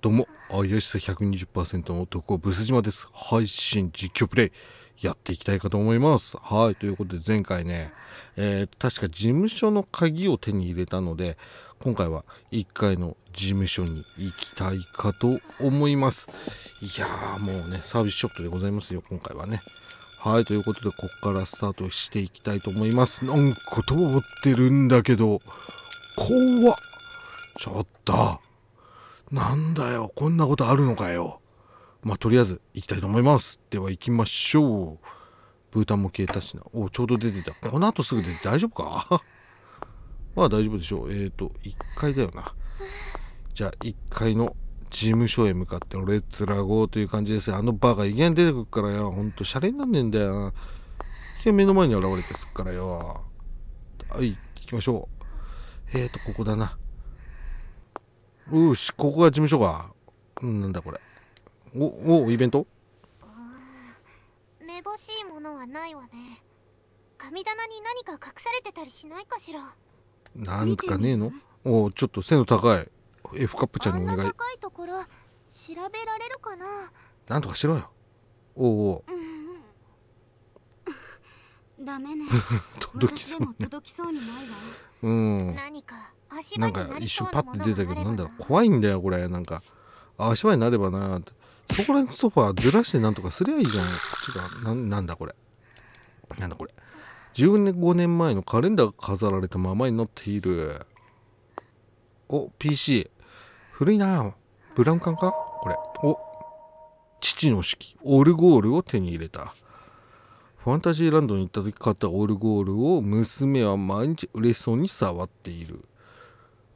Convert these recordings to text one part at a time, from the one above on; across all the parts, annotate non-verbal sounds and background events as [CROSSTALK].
どうも、あよしさ120%の男、ブス島です。配信、実況プレイ、やっていきたいかと思います。はい、ということで前回ね、えー、確か事務所の鍵を手に入れたので、今回は1階の事務所に行きたいかと思います。いやー、もうね、サービスショットでございますよ、今回はね。はい、ということで、こっからスタートしていきたいと思います。なんか通ってるんだけど、怖っ。ちょっと。なんだよ、こんなことあるのかよ。まあ、とりあえず行きたいと思います。では行きましょう。ブータンも消えたしな。おちょうど出てた。この後すぐ出て大丈夫か [LAUGHS] まあ大丈夫でしょう。えっ、ー、と、1階だよな。じゃあ1階の事務所へ向かって、レッツラゴーという感じですあのバーが威厳出てくるからよ。ほんと、シャレになんねえんだよな。一見目の前に現れてすっからよ。はい、行きましょう。えっ、ー、と、ここだな。うしここが事務所がなんだこれおおイベントめぼしいものはないわね神棚に何か隠されてたりしないかしらなんかねえのおちょっと背の高い F カップちゃんにお願い高いところ調べられるかななんとかしろよおお、うんダメね [LAUGHS] 届きそう届きそうにないわうん何か足場なんか一瞬パッと出たけどなんだろう怖いんだよこれなんか足場になればなってそこら辺のソファーずらしてなんとかすりゃいいじゃんちょっとななんだこれなんだこれ15年前のカレンダーが飾られたままになっているお PC 古いなブラウン管かこれお父の式オルゴールを手に入れたファンタジーランドに行った時買ったオルゴールを娘は毎日嬉しそうに触っている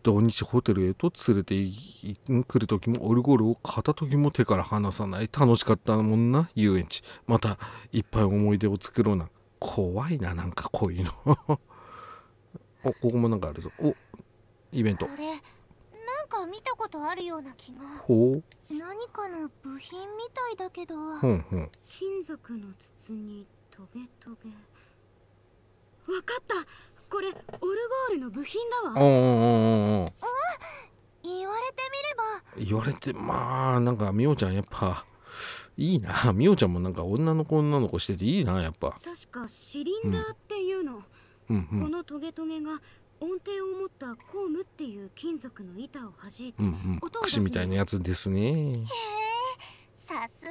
土日ホテルへと連れてくる時もオルゴールを片時も手から離さない楽しかったもんな遊園地またいっぱい思い出を作ろうな怖いななんかこういうの [LAUGHS] おここもなんかあるぞおイベントこれなんか見たことあるような気がほう何かの部品みたいだけど、うんうん、金属の筒にトゲトゲわかったこれオルゴールの部品だわおおおお言われてみれば言われてまあなんかみおちゃんやっぱいいなみおちゃんもなんか女の子女の子してていいなやっぱ確かシリンダーっていうの、うん、うんこのトゲトゲが音程を持ったコームっていう金属の板を弾いて、音を出す、ね、みたいなやつですねへえさすがあず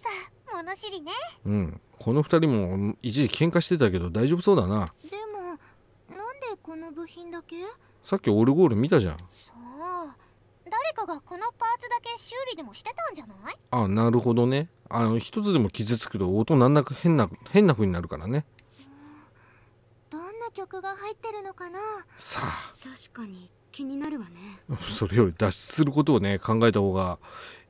さ物知りねうんこの二人も一時喧嘩してたけど大丈夫そうだなでもなんでこの部品だけさっきオルゴール見たじゃんそう誰かがこのパーツだけ修理でもしてたんじゃないあなるほどねあの一つでも傷つくと音なんなく変な変な風になるからねどんな曲が入ってるのかなさあ確かに気になるわね [LAUGHS] それより脱出することをね考えた方が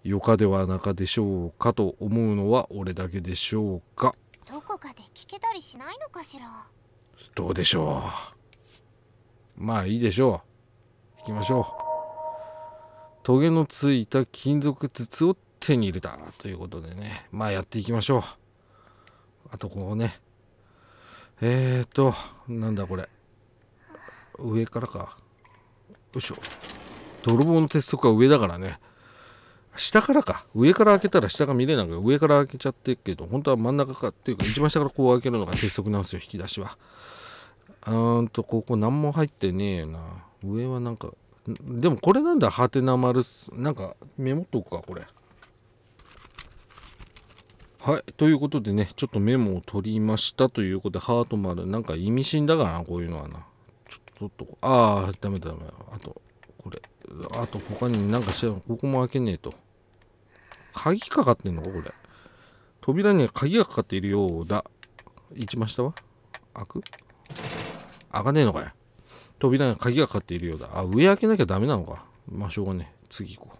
よかではなかでしょうかと思うのは俺だけでしょうかどこかで聞けたりしないのかしらどうでしょうまあいいでしょう行きましょうトゲのついた金属筒を手に入れたということでねまあやっていきましょうあとこうねえーとなんだこれ上からかよいしょ泥棒の鉄則は上だからね下からか上から開けたら下が見れないから上から開けちゃってるけど本当は真ん中かっていうか一番下からこう開けるのが鉄則なんですよ引き出しはうんとここ何も入ってねえな上はなんかでもこれなんだハテナ丸なんかメモっとくかこれはいということでねちょっとメモを取りましたということでハート丸なんか意味深だからなこういうのはなちょっと取っとああダメだダメだあとこれあと他になんかしらここも開けねえと鍵かかってんのかこれ扉には鍵がかかっているようだ一番下は開く開かねえのかよ扉には鍵がかかっているようだあ上開けなきゃダメなのかまあしょうがねえ次行こう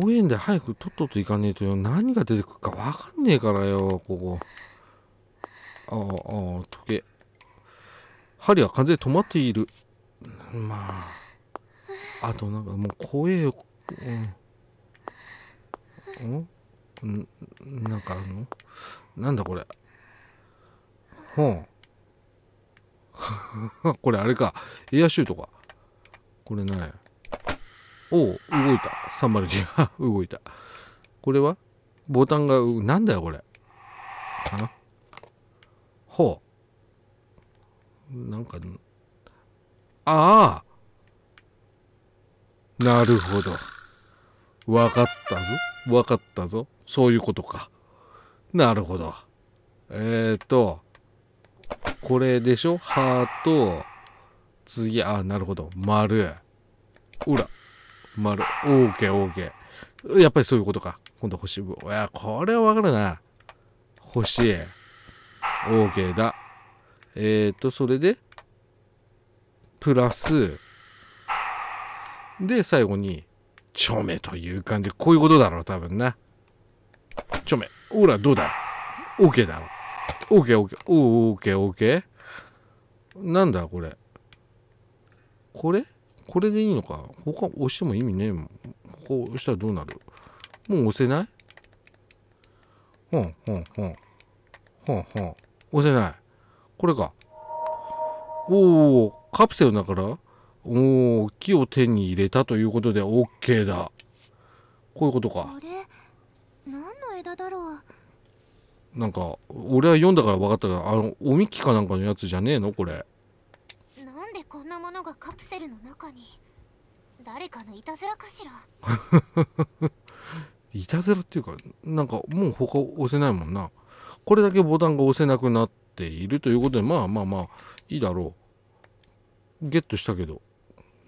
公園で早くとっとと行かねえとよ何が出てくるかわかんねえからよここああああ時計針は完全に止まっているまああとなんかもう怖えよ、うん、んなんかあるのなんだこれほう [LAUGHS] これあれかエアシュートかこれねおお動いた309 [LAUGHS] 動いたこれはボタンがなんだよこれかなほうなんかああなるほど。分かったぞ分かったぞそういうことかなるほどえっ、ー、とこれでしょハート次あなるほど丸ほら丸 OKOK やっぱりそういうことか今度星いやこれは分かるな星 OK だえっ、ー、とそれでプラスで最後にょめという感じ。こういうことだろう、多分な。ょめ。ほら、どうだ ?OK だろ。OK、OK。おー、OK、OK。なんだ、これ。これこれでいいのか他押しても意味ねえもん。ここ押したらどうなるもう押せないほんほんほん。ほんほん。押せない。これか。おー、カプセルだからお木を手に入れたということで OK だこういうことか何の枝だろうなんか俺は読んだから分かったがあのおみきかなんかのやつじゃねえのこれなんでこんなものがカプセルの中に誰かのいたずらかしら [LAUGHS] いたずらっていうかなんかもう他押せないもんなこれだけボタンが押せなくなっているということでまあまあまあいいだろうゲットしたけど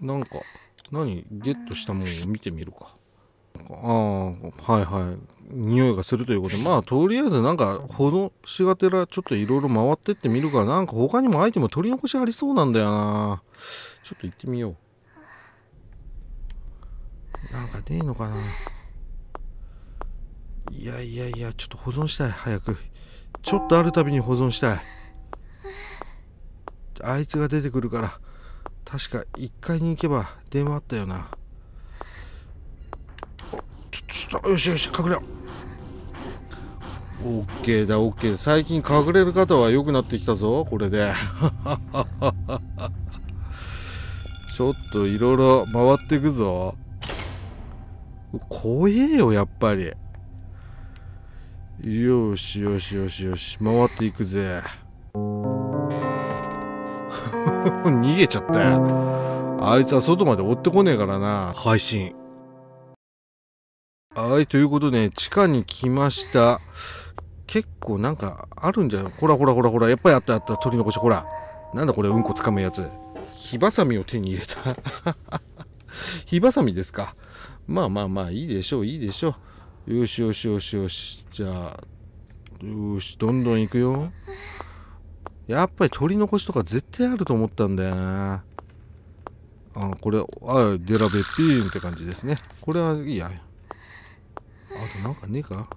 なんか何ゲットしたものを見てみるかああはいはい匂いがするということで [LAUGHS] まあとりあえずなんか保存しがてらちょっといろいろ回ってってみるかなんか他にもアイテム取り残しありそうなんだよなちょっと行ってみようなんかねえのかないやいやいやちょっと保存したい早くちょっとあるたびに保存したいあいつが出てくるから確か1階に行けば電話あったよなちょちょっとよしよし隠れよオッケーだオッケー最近隠れる方は良くなってきたぞこれで [LAUGHS] ちょっといろいろ回っていくぞ怖えよやっぱりよしよしよしよし回っていくぜ [LAUGHS] 逃げちゃったよあいつは外まで追ってこねえからな配信はいということで地下に来ました結構なんかあるんじゃないほらほらほらほらやっぱりあったあった取り残しほらなんだこれうんこつかむやつ火ばさみを手に入れた [LAUGHS] 火ばさみですかまあまあまあいいでしょういいでしょうよしよしよしよしじゃあよしどんどん行くよやっぱり取り残しとか絶対あると思ったんだよな。あ、これ、あ、デラベッピーンって感じですね。これはいいや。あとなんかねえか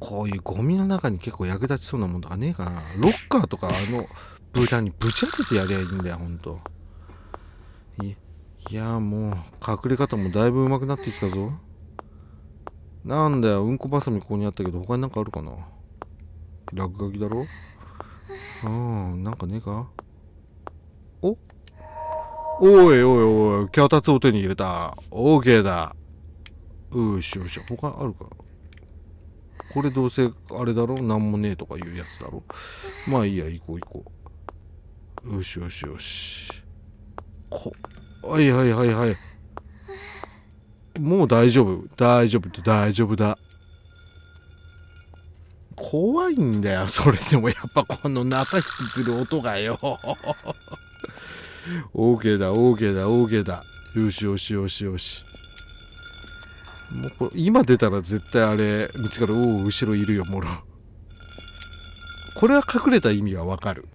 こういうゴミの中に結構役立ちそうなもんとかねえかな。ロッカーとかあの豚にぶち当ててやりゃいいんだよ、ほんと。いや、もう隠れ方もだいぶ上手くなってきたぞ。なんだよ、うんこばさみここにあったけど、他になんかあるかな落書きだろうんなんかねえかおおいおいおい脚立を手に入れた OK だよしよし他あるかこれどうせあれだろなんもねえとかいうやつだろまあいいや行こう行こうよしよしよしこはいはいはいはいもう大丈夫大丈夫って大丈夫だ怖いんだよ。それでもやっぱこの中引きずる音がよ。OK だ、OK だ、OK だ。よしよしよしよし。もうこれ今出たら絶対あれ見つかる。おお、後ろいるよ、もろ。これは隠れた意味はわかる。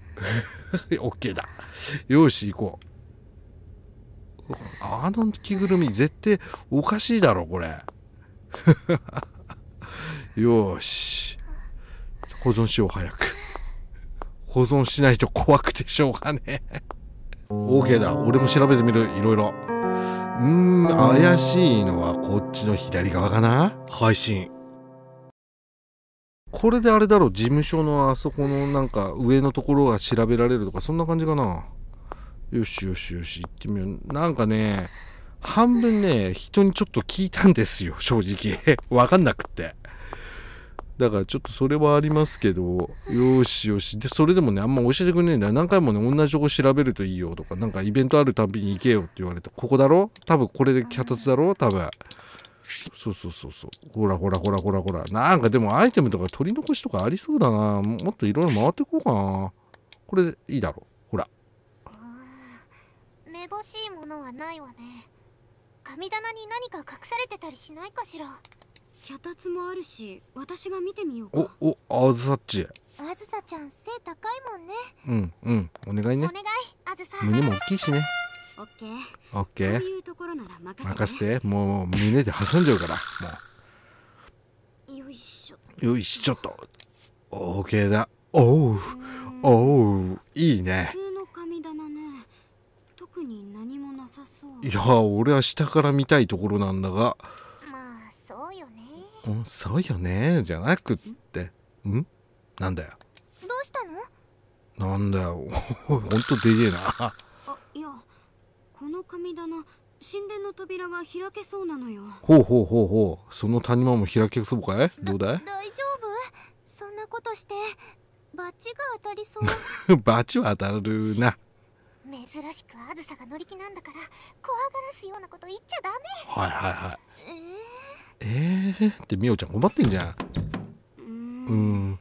OK [LAUGHS] だ。よし、行こう。あの着ぐるみ絶対おかしいだろ、これ。[LAUGHS] よし。保存しよう早く保存しないと怖くてしょうがねえ OK だ俺も調べてみるいろいろうん怪しいのはこっちの左側かな配信これであれだろ事務所のあそこのなんか上のところが調べられるとかそんな感じかなよしよしよし行ってみようなんかね半分ね人にちょっと聞いたんですよ正直 [LAUGHS] わかんなくってだからちょっとそれはありますけどよしよしでそれでもねあんま教えてくれないんだよ何回もね同じとこ調べるといいよとかなんかイベントあるたんびに行けよって言われてここだろ多分これで脚立だろ多分そうそうそうそうほらほらほらほらほらなんかでもアイテムとか取り残しとかありそうだなもっといろいろ回ってこうかなこれでいいだろほらめぼしいものはないわね神棚に何か隠されてたりしないかしら脚立もあるし私が見てみようおおあずさっちあずさちゃん背高いもんねうんうんお願いねお願いあずさ胸も大きいしねオッケーオッケーこういうところなら任せて任せてもう胸で挟んじゃうからもうよいしょよいしょっとオッケーだおうおういいね普通の神棚ね特に何もなさそういや俺は下から見たいところなんだがそうよねじゃなくってんなんだよどうしたのなんだよ本当 [LAUGHS] でげえなあいやこの神棚神殿の扉が開けそうなのよほうほうほうほうその谷間も開けそうかいどうだい大丈夫そんなことしてバチが当たりそう [LAUGHS] バチは当たるな珍しくあずさが乗り気なんだから怖がらすようなこと言っちゃダメはいはいはいえー、えー、ってみおちゃん困ってんじゃんうん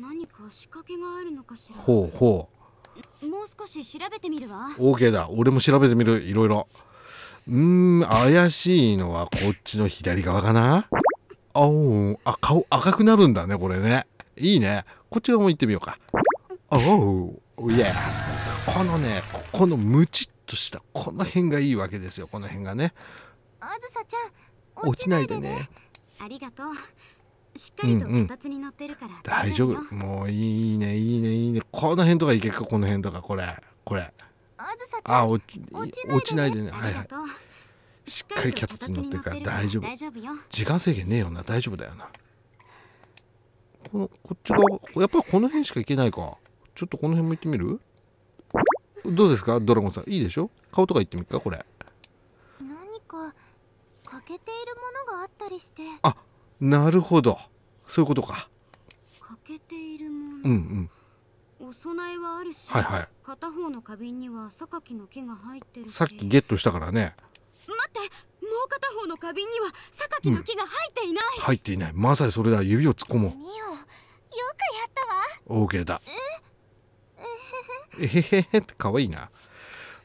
何か仕掛けがあるのかしらほうほうもう少し調べてみるわ OK だ俺も調べてみるいろいろうん怪しいのはこっちの左側かなあおあ顔赤くなるんだねこれねいいねこっち側も行ってみようかあおおやこのねここのムチッとしたこの辺がいいわけですよこの辺がねあずさちゃん落ちないでね、ね、ありがとうしっかりと形に乗ってるから、うんうん、大丈夫もういいねいいねいいねこの辺とかいけっかこの辺とかこれこれあずさちゃん落ち落ちないでね、ね、はいはいしっかりキャツに乗ってるから大丈夫時間制限ねえよな大丈夫だよなこのこっち側やっぱりこの辺しか行けないかちょっとこの辺も行ってみるどうですかドラゴンさんいいでしょ顔とか行ってみっかこれ何か欠けているものがあったりしてあなるほどそういうことか欠けているものうんうんお供えはあるし、はいはい、片方の花瓶には榊の木が入ってるさっきゲットしたからね待ってもう片方の花瓶には榊の木が入っていない、うん、入っていないまさにそれだ指を突っ込もうよくやったわオーケーだええへへへって可愛いな。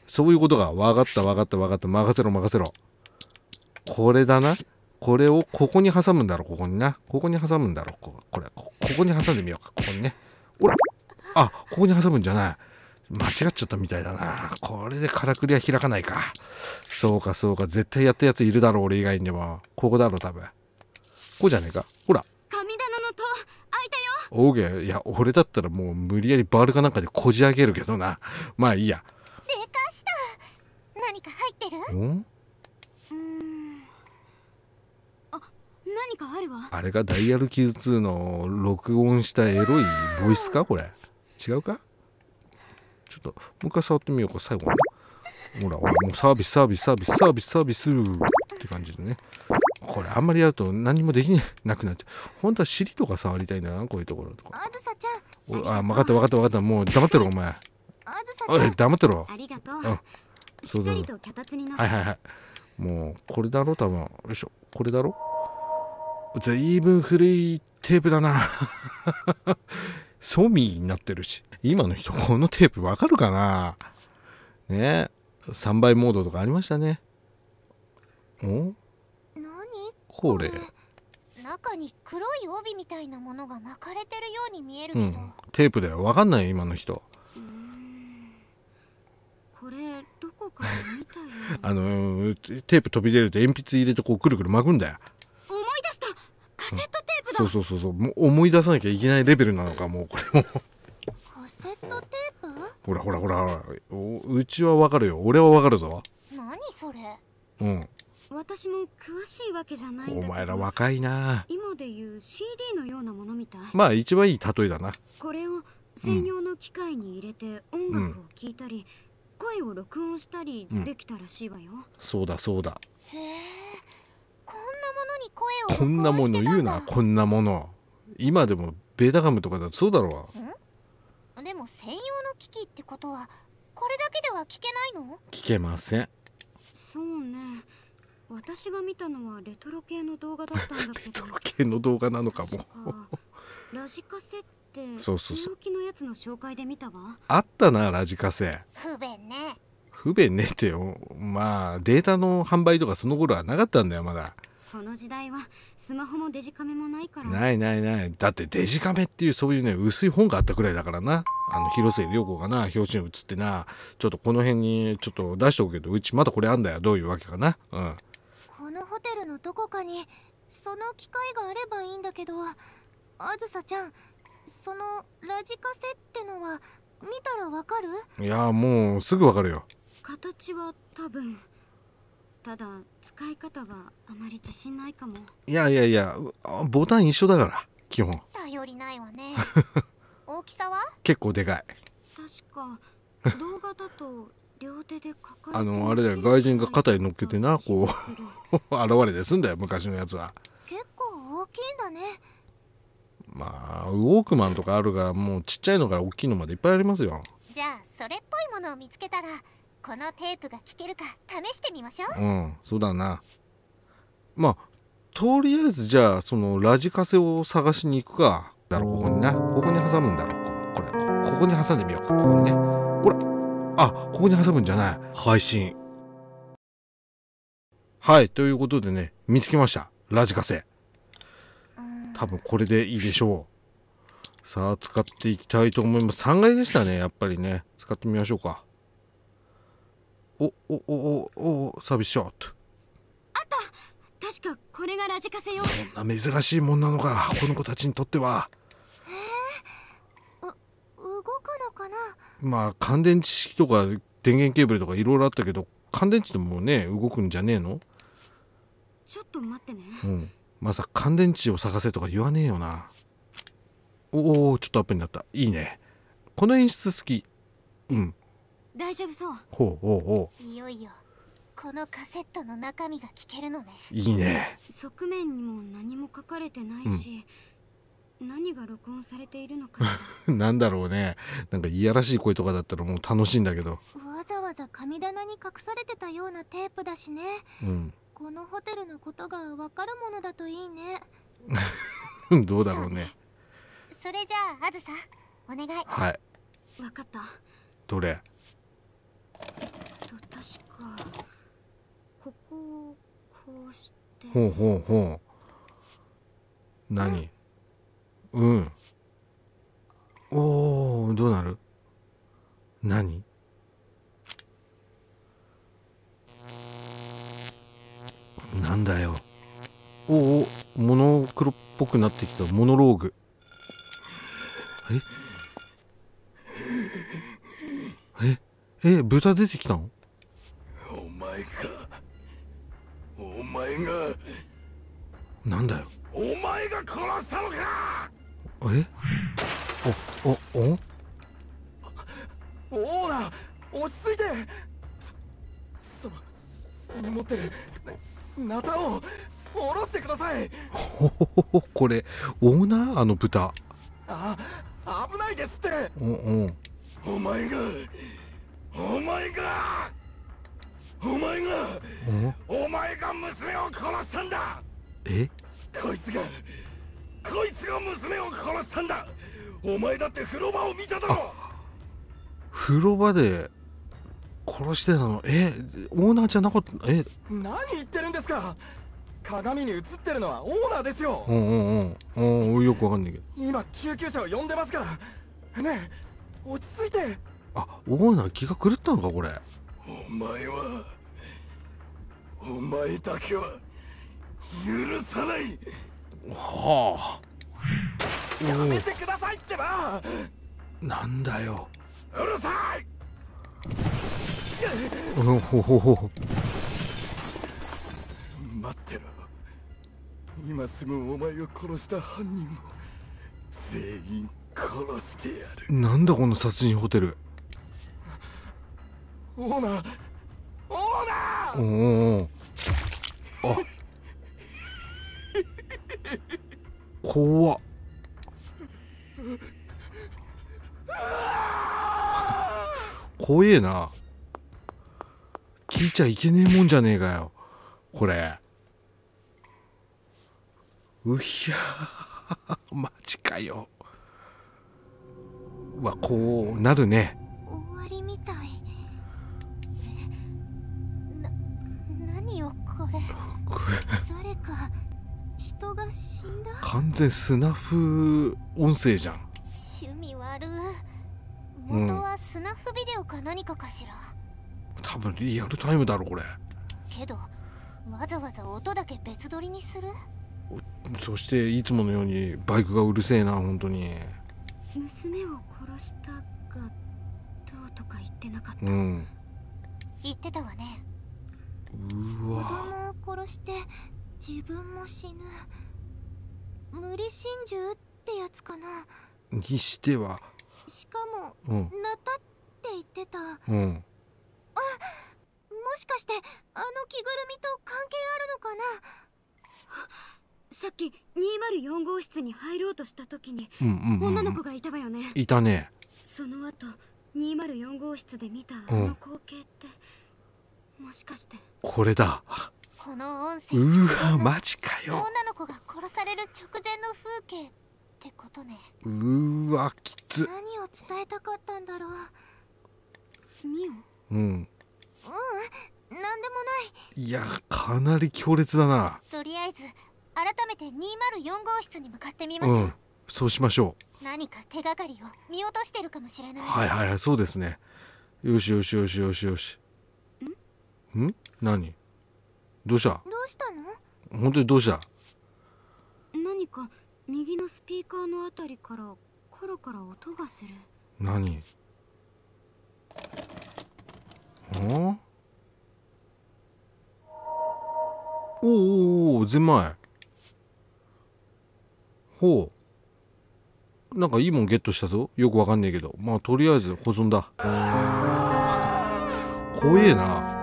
そういうことが分かった分かった分かった任せろ任せろ。これだな。これをここに挟むんだろここにな。ここに挟むんだろここれこ。ここに挟んでみようか。ここにね。ほらあ、ここに挟むんじゃない。間違っちゃったみたいだな。これでからくりは開かないか。そうか、そうか。絶対やったやついるだろう、俺以外にも。ここだろ、多分。こうじゃねえか。ほら。神棚の塔、大げいや俺だったらもう無理やりバールかなんかでこじ上げるけどなまあいいやでかした何か入ってるうんあ何かあるわあれがダイヤルキー2の録音したエロいボイスかこれ違うかちょっともう一回触ってみようか最後ほらほらもうサービスサービスサービスサービスサービスって感じでねこれあんまりやると何もできな [LAUGHS] くなっちゃう本当は尻とか触りたいんだなこういうところとかあずさちゃんあ分かった分かった分かったもう黙ってろお前あずさおい黙ってろありがとう、うん、そうだはいはいはいもうこれだろ多分よいしょこれだろずいぶん古いテープだな [LAUGHS] ソミーになってるし今の人このテープわかるかなね3倍モードとかありましたねおこれ中に黒い帯みたいなものが巻かれてるように見えるけど、うん、テープだよわかんないよ今の人これどこかで見たよ [LAUGHS] あのテープ飛び出ると鉛筆入れてこうくるくる巻くんだよ思い出したカセットテープだ、うん、そうそうそうそうもう思い出さなきゃいけないレベルなのかもうこれもカセットテープほらほらほらうちはわかるよ俺はわかるぞ何それうん私も詳しいわけじゃないお前ら若いな今でいう CD のようなものみたいまあ一番いい例えだなこれを専用の機械に入れて音楽を聴いたり、うん、声を録音したりできたらしいわよ、うん、そうだそうだへえこんなものに声をこんなもの言うなこんなもの今でもベータガムとかだとそうだろうでも専用の機器ってことはこれだけでは聞けないの聞けませんそうね私が見たのはレトロ系の動画だったんだけど [LAUGHS] レトロ系の動画なのかもラジカセってそうそうそうのやつの紹介で見たわあったなラジカセ不便ね不便ねってよまあデータの販売とかその頃はなかったんだよまだこの時代はスマホもデジカメもないからないないないだってデジカメっていうそういうね薄い本があったくらいだからなあの広末涼子がな表紙に写ってなちょっとこの辺にちょっと出しておくけどうちまだこれあんだよどういうわけかなうんテルのどこかにその機械があればいいんだけどあずさちゃんそのラジカセってのは見たらわかるいやもうすぐわかるよ形は多分ただ使い方はあまり自信ないかもいやいやいやボタン一緒だから基本頼りないわね [LAUGHS] 大きさは結構でかい確か動画だとあのあれだよ外人が肩に乗っけてなこう [LAUGHS] 現れですんだよ昔のやつは結構大きいんだねまあウォークマンとかあるからもうちっちゃいのから大きいのまでいっぱいありますよじゃあそれっぽいものを見つけたらこのテープが聞けるか試してみましょううんそうだなまあとりあえずじゃあそのラジカセを探しに行くかだろここになここに挟むんだろここれここに挟んでみようかここにねあここに挟むんじゃない配信はいということでね見つけましたラジカセ多分これでいいでしょうさあ使っていきたいと思います3階でしたねやっぱりね使ってみましょうかおおおおおサービスショットあった確かこれがラジカセよそんな珍しいもんなのかこの子たちにとってはくのかなまあ乾電池式とか電源ケーブルとかいろいろあったけど乾電池でもね動くんじゃねえのちょっと待ってね、うん、まさ乾電池を探せとか言わねえよなおおちょっとアップになったいいねこの演出好きうん大丈夫そうほうほうほういよいよこのカセットの中身が聞けるのねいいね側面にも何も書かれてないし、うん何が録音されているのか [LAUGHS] なんだろうねなんかいやらしい声とかだったらもう楽しいんだけどわざわざ神棚に隠されてたようなテープだしね、うん、このホテルのことがわかるものだといいね [LAUGHS] どうだろうねそれじゃああずさお願いはいわかったどれと確かここをこうしてほうほうほう何、うんうんおおどうなる何なんだよおおモノクロっぽくなってきたモノローグえええ豚出てきたのお前かお前がなんだよお前が殺したのかえおおおオーラ落ち着いてそその持ってるナタを下ろしてくださいほほほほこれオーナーあの豚あ危ないですっておおお前がお前がお前がお前が娘を殺したんだえこいつがこいつが娘を殺したんだお前だって風呂場を見ただろ風呂場で殺してたのえオーナーじゃなかったえ何言ってるんですか鏡に映ってるのはオーナーですようんうんうんうんよくわかんないけど今救急車を呼んでますからねえ落ち着いてあオーナー気が狂ったのかこれお前はお前だけは許さないはあやめてくださいってばなんだようるさいおほほほ待ってろ今すぐお前を殺した犯人を全員殺してやるなんだこの殺人ホテルオーナーオーナーおおあ [LAUGHS] 怖っ怖えな聞いちゃいけねえもんじゃねえかよこれうひゃー [LAUGHS] マジかようわこうなるね終わりみたい完全スナフ音声じゃん趣味悪元はスナフビデオか何かかしら、うん、多分リアルタイムだろこれけどわざわざ音だけ別撮りにするそしていつものようにバイクがうるせえな本当に娘を殺したがどうとか言ってなかった、うん、言ってたわねうわ子供を殺して自分も死ぬ無理心中ってやつかなにしてはしかも、うん、なたって言ってた、うん、あもしかしてあの着ぐるみと関係あるのかなさっき204号室に入ろうとした時に、うんうんうんうん、女の子がいたわよねいたねその後204号室で見たあの光景って、うん、もしかしてこれだこの音声うわマジかよ女の子がされる直前の風景ってことねうわきつ何を伝えたかったんだろうミオうんうん何でもないいやかなり強烈だなとりあえず改めて204号室に向かってみましょう、うん、そうしましょう何か手がかりを見落としてるかもしれないはいはいはいそうですねよしよしよしよしよしんん何どうしたどうしたの本当にどうした何か右のスピーカーのあたりからコロコロ音がする何おおおおおおぜまいほうなんかいいもんゲットしたぞよくわかんねえけどまあとりあえず保存だ怖えな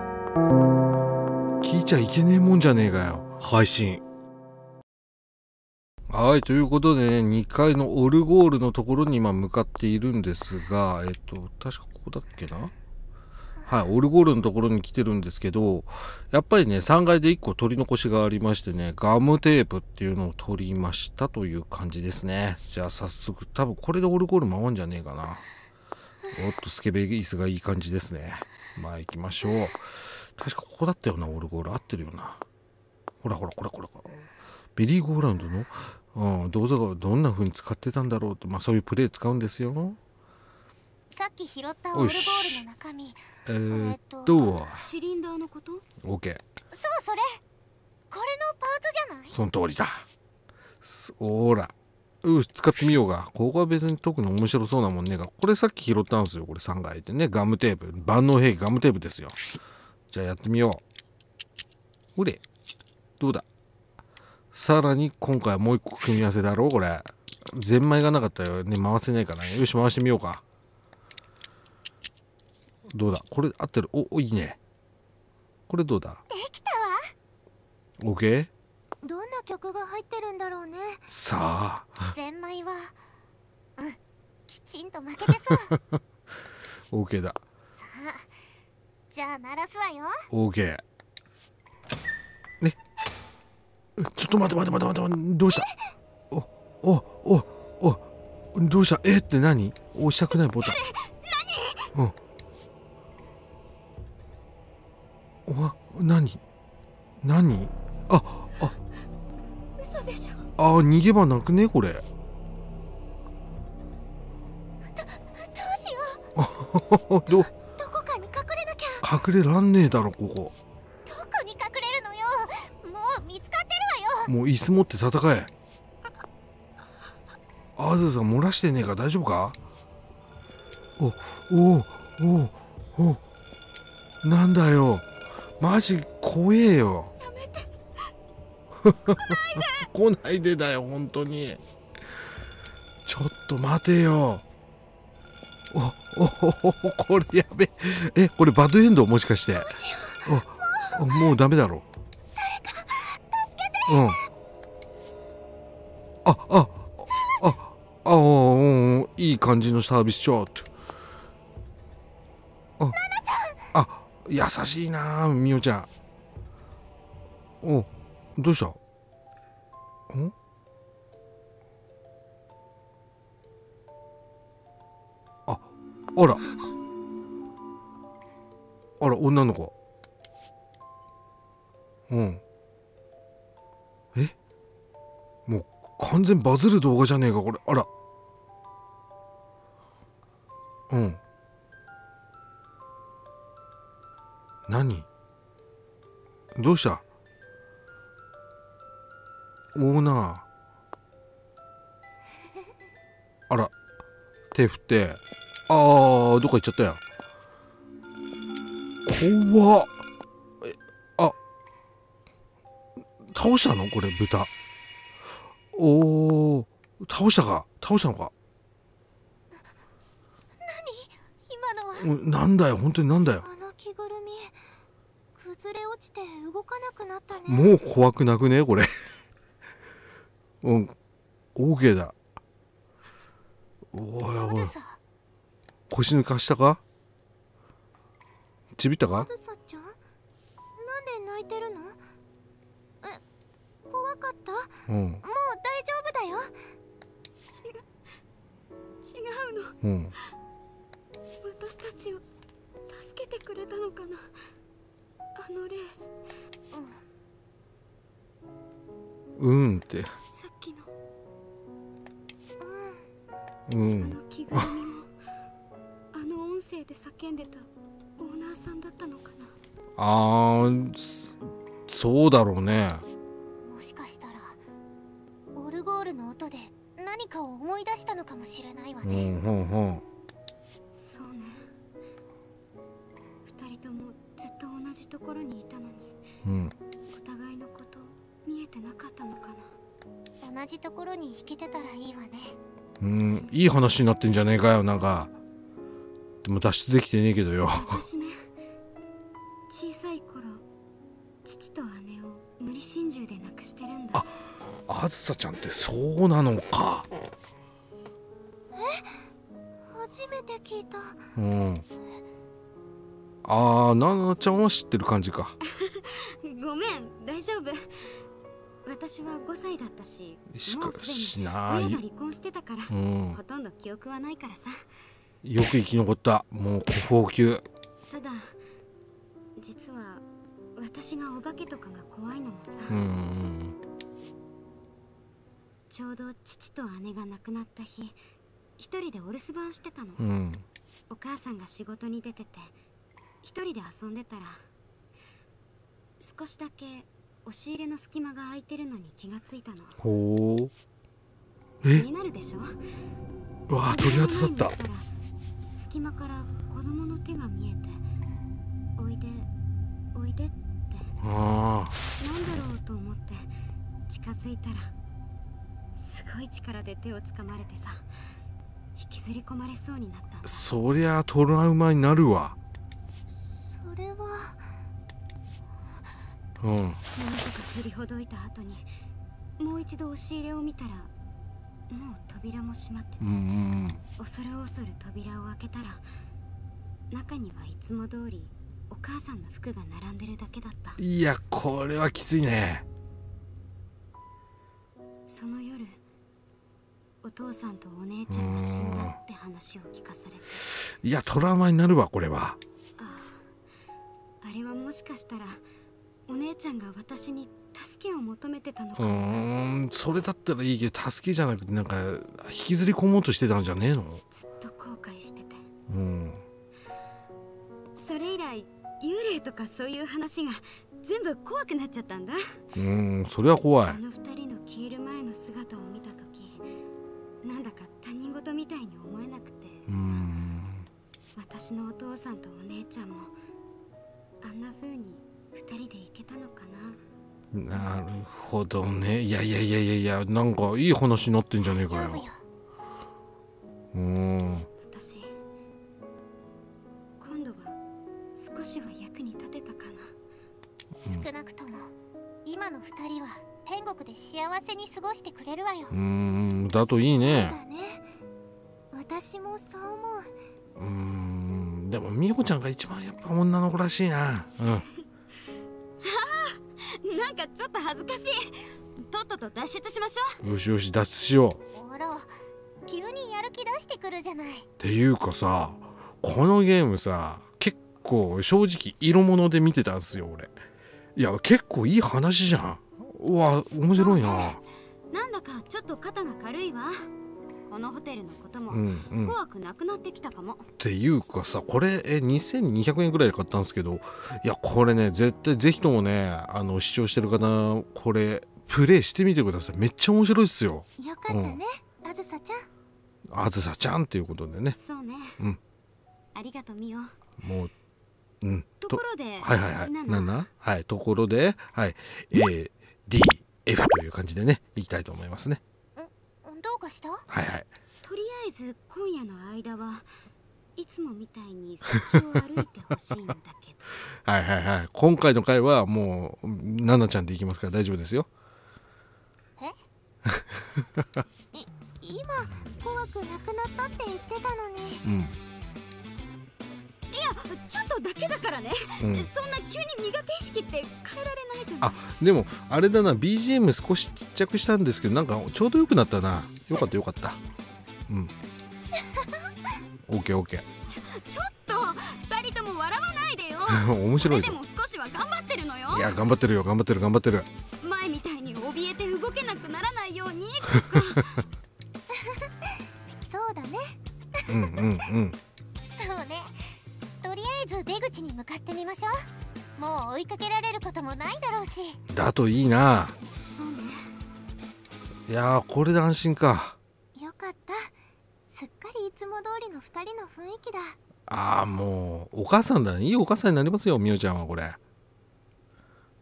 聞いちゃいけねえもんじゃねえかよ配信はい、ということでね、2階のオルゴールのところに今向かっているんですが、えっと、確かここだっけなはい、オルゴールのところに来てるんですけど、やっぱりね、3階で1個取り残しがありましてね、ガムテープっていうのを取りましたという感じですね。じゃあ早速、多分これでオルゴール回んじゃねえかな。おっと、スケベ椅子がいい感じですね。まあ行きましょう。確かここだったよな、オルゴール。合ってるよな。ほらほら、これこれこれ。ベリーゴーラウンドのうん、どうぞどんなふうに使ってたんだろうと、まあ、そういうプレー使うんですよ。さっき拾ったオルールの中身。えー、っと、シリンダーのことケーそうそれ。これのパーツじゃないその通りだ。そら。う使ってみようが。ここは別に特に面白そうなもんねが。これさっき拾ったんですよ。これ3階でね。ガムテープ。万能兵器ガムテープですよ。じゃあやってみよう。ほれ。どうださらに今回もう一個組み合わせだろうこれゼンマイがなかったよね回せないかなよし回してみようかどうだこれ合ってるおおいいねこれどうだできたわ OK どんな曲が入ってるんだろうねさあゼンマイはうんきちんと負けてそう [LAUGHS] OK ださあじゃあ鳴らすわよ OK ちょっと待って待って待って待ってどうしたおおおおどうしたえって何押したくないボタン何うんわ何何ああ嘘でしょあ逃げ場なくねこれどどうしようどどこかに隠れなきゃ隠れらんねえだろここもう椅子持って戦えあずさん漏らしてねえか大丈夫かおおおおおなんだよマジ怖えよ [LAUGHS] 来ないでだよ本当にちょっと待てよおおおこれやべえこれバドエンドもしかしてもうもうダメだろううんああああうんいい感じのサービスショーってああ優しいなみおちゃんおどうしたんああらあら女の子うん完全バズる動画じゃねえかこれあらうん何どうしたオーナーあら手振ってあーどっか行っちゃったや怖っえあ倒したのこれ豚おお倒したか倒したのか何今のはなんだよ本当になんだよあの着ぐるみ崩れ落ちて動かなくなったねもう怖くなくねこれうん OK だおいおい腰抜かしたかちびったかなんで泣いてるのかった、うん、もう大丈夫だよ違う違うの、うん、私たちを助けてくれたのかなあの例うんうんってさっきのうん、あの気分るもあの音声で叫んでたオーナーさんだったのかなあーそうだろうねもしかしたらオルゴールの音で何かを思い出したのかもしれないわね、うんうんうん、そうね2人ともずっと同じところにいたのに、うん、お互いのこと見えてなかったのかな同じところに行けてたらいいわねうんいい話になってんじゃねえかよなんかでも脱出できてねえけどよ私ね小さい頃父と姉無理心中でなくしてるんだああずさちゃんってそうなのかえ初めて聞いたうんああななちゃんは知ってる感じか [LAUGHS] ごめん大丈夫私は5歳だったししかしな親が離婚してたから、うん、ほとんど記憶はないからさよく生き残ったもう不法級ただ私がお化けとかが怖いのもさ、うんうん、ちょうど父と姉が亡くなった日一人でお留守番してたの、うん、お母さんが仕事に出てて一人で遊んでたら少しだけ押し入れの隙間が空いてるのに気がついたのほうえになるでしょうわあ鳥肌立った隙間から子供の手が見えておいでおいでってあなんだろうと思って近づいたらすごい力で手をつかまれてさ引きずり込まれそうになったそりゃトラウマになるわそれはうんなんとか振りほどいた後にもう一度押し入れを見たらもう扉も閉まってて、うんうん、恐る恐る扉を開けたら中にはいつも通りお母さんの服が並んでるだけだったいやこれはきついねその夜お父さんとお姉ちゃんが死んだって話を聞かされていやトラウマになるわこれはああれはもしかしたらお姉ちゃんが私に助けを求めてたのかうんそれだったらいいけど助けじゃなくてなんか引きずり込もうとしてたんじゃねえのずっと後悔しててうんそれ以来幽霊とかそういう話が全部怖くなっちゃったんだうんそれは怖いあの二人の消える前の姿を見た時なんだか他人事みたいに思えなくてうん私のお父さんとお姉ちゃんもあんな風に二人で行けたのかななるほどねいやいやいやいやいやなんかいい話になってんじゃねえかようん少しは役に立てたかな、うん、少なくとも今の2人は天国で幸せに過ごしてくれるわようんだといいねね私もそう思ううんでも美穂ちゃんが一番やっぱ女の子らしいなうん [LAUGHS] なんかちょっと恥ずかしいとっとと脱出しましょうよしよし脱出しようあら急にやる気出してくるじゃないっていうかさこのゲームさ構正直色物で見てたんですよ俺いや結構いい話じゃんうわ面白いな、なんだかちょっと肩が軽いわこのホテルのことも怖くなくなってきたかも、うんうん、っていうかさこれえ2200円ぐらいで買ったんですけどいやこれね絶対ぜひともねあの視聴してる方これプレイしてみてくださいめっちゃ面白いっすよよかったね、うん、あずさちゃんあずさちゃんっていうことでねそうねうんありがとうみよもううん、ところではいはいはい7はいところではい ADF という感じでねいきたいと思いますねうん、どうかしたはいはいとりあえず今夜の間はいつもみたいに先を歩いてほしいんだけど [LAUGHS] はいはいはい今回の回はもうナナちゃんでいきますから大丈夫ですよえ [LAUGHS] 今怖くなくなったって言ってたのにうんちょっとだけだからね、うん、そんな急に苦手意識って変えられないじゃんあでもあれだな BGM 少しちっちゃくしたんですけどなんかちょうどよくなったなよかったよかったうん OKOK [LAUGHS] ちー。ちょっと2人とも笑わないでよ [LAUGHS] 面白いでも少しは頑張ってるのよいや頑張ってるよ頑張ってる頑張ってる前みたいに怯えて動けなくならないように [LAUGHS] そうだねうんうんうんそうねとりあえず出口に向かってみましょうもう追いかけられることもないだろうしだといいなそうねいやこれで安心かよかったすっかりいつも通りの2人の雰囲気だああもうお母さんだねいいお母さんになりますよみおちゃんはこれ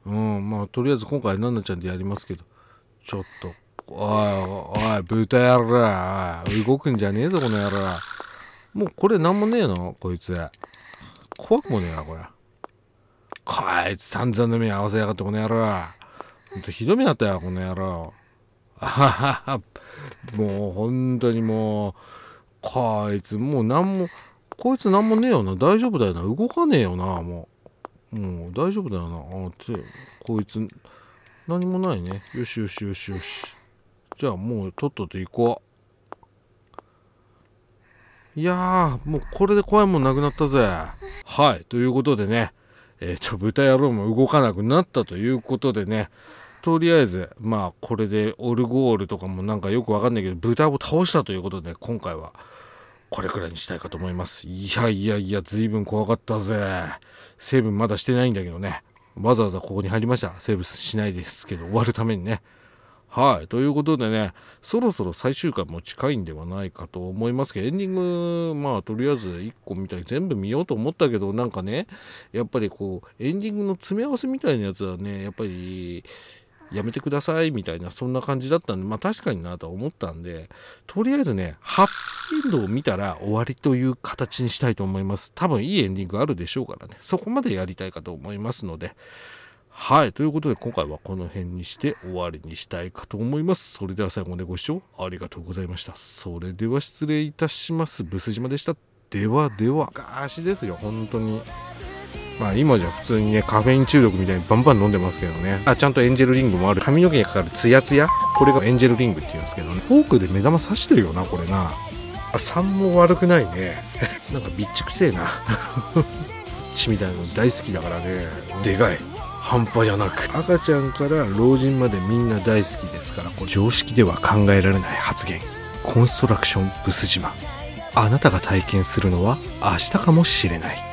うんまあとりあえず今回ななちゃんでやりますけどちょっとおいおい豚るら動くんじゃねえぞこの野郎もうこれ何もねえのこいつ怖くもねえなこれこいつ散々の目合わせやがってこの野郎ほんとひどい目だったよこの野郎あははもう本当にもうこいつもう何もこいつ何もねえよな大丈夫だよな動かねえよなもうもう大丈夫だよなあってこいつ何もないねよしよしよしよしじゃあもうとっとと行こういやー、もうこれで怖いもんなくなったぜ。はい、ということでね、えっ、ー、と、豚野郎も動かなくなったということでね、とりあえず、まあ、これでオルゴールとかもなんかよくわかんないけど、豚を倒したということで、今回は、これくらいにしたいかと思います。いやいやいや、ずいぶん怖かったぜ。セーブまだしてないんだけどね。わざわざここに入りました。セーブしないですけど、終わるためにね。はい。ということでね、そろそろ最終回も近いんではないかと思いますけど、エンディング、まあ、とりあえず1個みたいに全部見ようと思ったけど、なんかね、やっぱりこう、エンディングの詰め合わせみたいなやつはね、やっぱり、やめてくださいみたいな、そんな感じだったんで、まあ確かになとは思ったんで、とりあえずね、ハッピーエンドを見たら終わりという形にしたいと思います。多分いいエンディングあるでしょうからね、そこまでやりたいかと思いますので、はい。ということで、今回はこの辺にして終わりにしたいかと思います。それでは最後までご視聴ありがとうございました。それでは失礼いたします。ブス島でした。ではでは、ガーシですよ、本当に。まあ今じゃ普通にね、カフェイン中毒みたいにバンバン飲んでますけどね。あ、ちゃんとエンジェルリングもある。髪の毛にかかるツヤツヤ。これがエンジェルリングって言うんですけどね。フォークで目玉刺してるよな、これな。あ、3も悪くないね。[LAUGHS] なんかビッチくせえな。ビッチみたいなの大好きだからね。でかい。半端じゃなく赤ちゃんから老人までみんな大好きですから常識では考えられない発言コンストラクションブス島あなたが体験するのは明日かもしれない